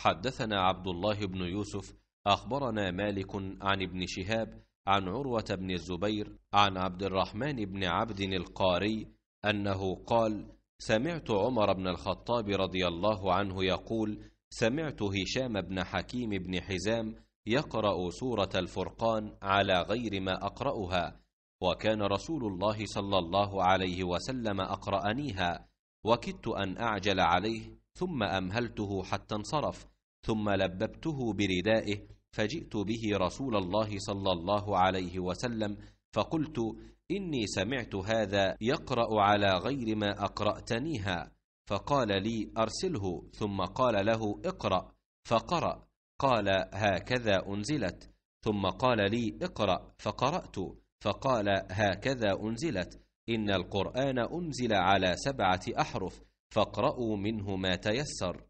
حدثنا عبد الله بن يوسف أخبرنا مالك عن ابن شهاب عن عروة بن الزبير عن عبد الرحمن بن عبد القاري أنه قال سمعت عمر بن الخطاب رضي الله عنه يقول سمعت هشام بن حكيم بن حزام يقرأ سورة الفرقان على غير ما أقرأها وكان رسول الله صلى الله عليه وسلم أقرأنيها وكدت أن أعجل عليه ثم امهلته حتى انصرف ثم لببته بردائه فجئت به رسول الله صلى الله عليه وسلم فقلت اني سمعت هذا يقرا على غير ما اقراتنيها فقال لي ارسله ثم قال له اقرا فقرا قال هكذا انزلت ثم قال لي اقرا فقرات فقال هكذا انزلت ان القران انزل على سبعه احرف فاقرأوا منه ما تيسر